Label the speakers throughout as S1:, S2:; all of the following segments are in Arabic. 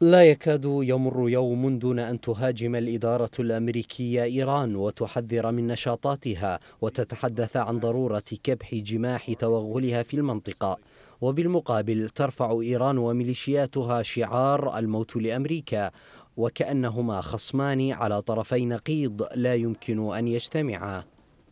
S1: لا يكاد يمر يوم دون أن تهاجم الإدارة الأمريكية إيران وتحذر من نشاطاتها وتتحدث عن ضرورة كبح جماح توغلها في المنطقة وبالمقابل ترفع إيران وميليشياتها شعار الموت لأمريكا وكأنهما خصمان على طرفي نقيض لا يمكن أن يجتمعا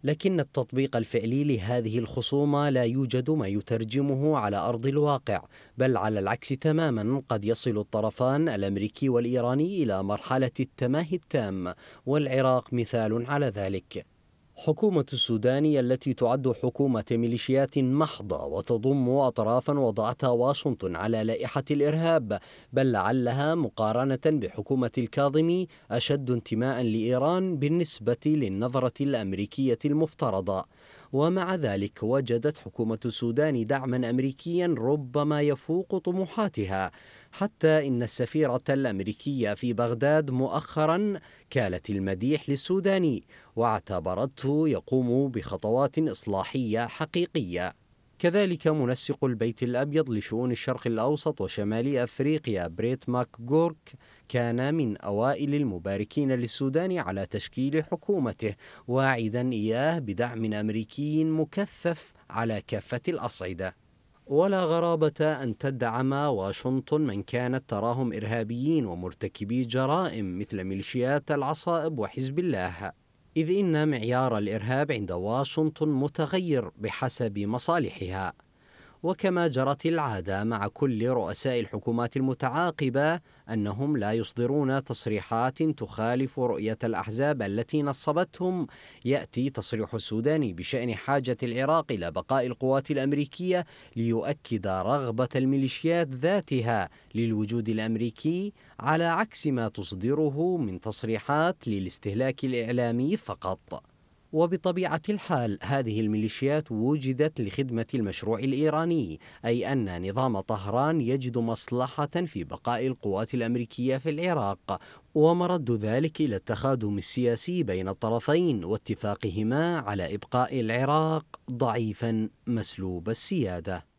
S1: لكن التطبيق الفعلي لهذه الخصومة لا يوجد ما يترجمه على أرض الواقع بل على العكس تماما قد يصل الطرفان الأمريكي والإيراني إلى مرحلة التماهي التام والعراق مثال على ذلك حكومة السودان التي تعد حكومة ميليشيات محضة وتضم أطرافا وضعتها واشنطن على لائحة الإرهاب بل لعلها مقارنة بحكومة الكاظمي أشد انتماء لإيران بالنسبة للنظرة الأمريكية المفترضة ومع ذلك وجدت حكومة السودان دعما أمريكيا ربما يفوق طموحاتها حتى إن السفيرة الأمريكية في بغداد مؤخرا كالت المديح للسوداني واعتبرته يقوم بخطوات إصلاحية حقيقية كذلك منسق البيت الأبيض لشؤون الشرق الأوسط وشمال أفريقيا بريت جورك كان من أوائل المباركين للسودان على تشكيل حكومته واعدا إياه بدعم أمريكي مكثف على كافة الأصعدة ولا غرابة أن تدعم واشنطن من كانت تراهم إرهابيين ومرتكبي جرائم مثل ميليشيات العصائب وحزب الله إذ إن معيار الإرهاب عند واشنطن متغير بحسب مصالحها وكما جرت العادة مع كل رؤساء الحكومات المتعاقبة أنهم لا يصدرون تصريحات تخالف رؤية الأحزاب التي نصبتهم يأتي تصريح السوداني بشأن حاجة العراق إلى بقاء القوات الأمريكية ليؤكد رغبة الميليشيات ذاتها للوجود الأمريكي على عكس ما تصدره من تصريحات للاستهلاك الإعلامي فقط وبطبيعة الحال هذه الميليشيات وجدت لخدمة المشروع الإيراني أي أن نظام طهران يجد مصلحة في بقاء القوات الأمريكية في العراق ومرد ذلك إلى التخادم السياسي بين الطرفين واتفاقهما على إبقاء العراق ضعيفا مسلوب السيادة